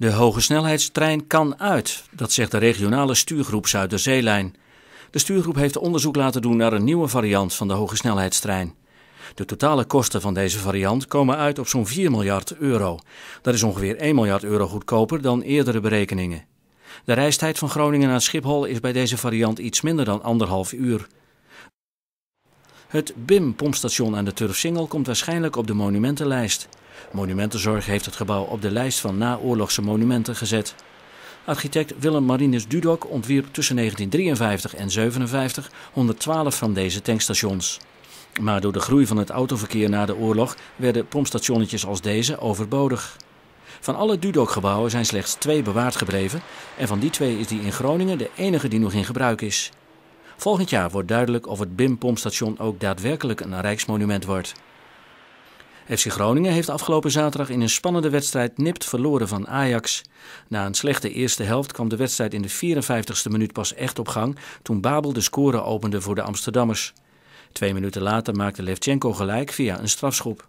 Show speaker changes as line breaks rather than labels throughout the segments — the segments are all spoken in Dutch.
De hogesnelheidstrein kan uit, dat zegt de regionale stuurgroep Zuiderzeelijn. De stuurgroep heeft onderzoek laten doen naar een nieuwe variant van de hoge snelheidstrein. De totale kosten van deze variant komen uit op zo'n 4 miljard euro. Dat is ongeveer 1 miljard euro goedkoper dan eerdere berekeningen. De reistijd van Groningen naar Schiphol is bij deze variant iets minder dan anderhalf uur. Het BIM-pompstation aan de Turfsingel komt waarschijnlijk op de monumentenlijst. Monumentenzorg heeft het gebouw op de lijst van naoorlogse monumenten gezet. Architect Willem Marinus Dudok ontwierp tussen 1953 en 1957 112 van deze tankstations. Maar door de groei van het autoverkeer na de oorlog werden pompstationnetjes als deze overbodig. Van alle Dudok-gebouwen zijn slechts twee bewaard gebleven en van die twee is die in Groningen de enige die nog in gebruik is. Volgend jaar wordt duidelijk of het BIM-pompstation ook daadwerkelijk een rijksmonument wordt. FC Groningen heeft afgelopen zaterdag in een spannende wedstrijd nipt verloren van Ajax. Na een slechte eerste helft kwam de wedstrijd in de 54ste minuut pas echt op gang toen Babel de score opende voor de Amsterdammers. Twee minuten later maakte Levchenko gelijk via een strafschop.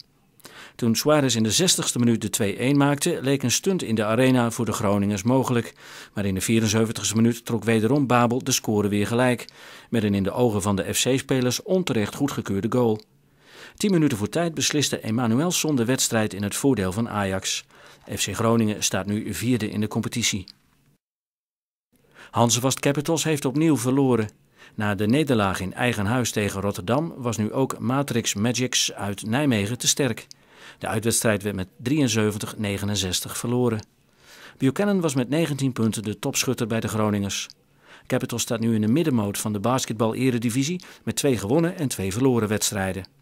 Toen Suarez in de 60ste minuut de 2-1 maakte, leek een stunt in de arena voor de Groningers mogelijk. Maar in de 74ste minuut trok wederom Babel de score weer gelijk. Met een in de ogen van de FC-spelers onterecht goedgekeurde goal. Tien minuten voor tijd besliste Emmanuelsson de wedstrijd in het voordeel van Ajax. FC Groningen staat nu vierde in de competitie. Hansevast Capitals heeft opnieuw verloren. Na de nederlaag in eigen huis tegen Rotterdam was nu ook Matrix Magics uit Nijmegen te sterk. De uitwedstrijd werd met 73-69 verloren. Buchanan was met 19 punten de topschutter bij de Groningers. Capitals staat nu in de middenmoot van de basketbal-eredivisie met twee gewonnen en twee verloren wedstrijden.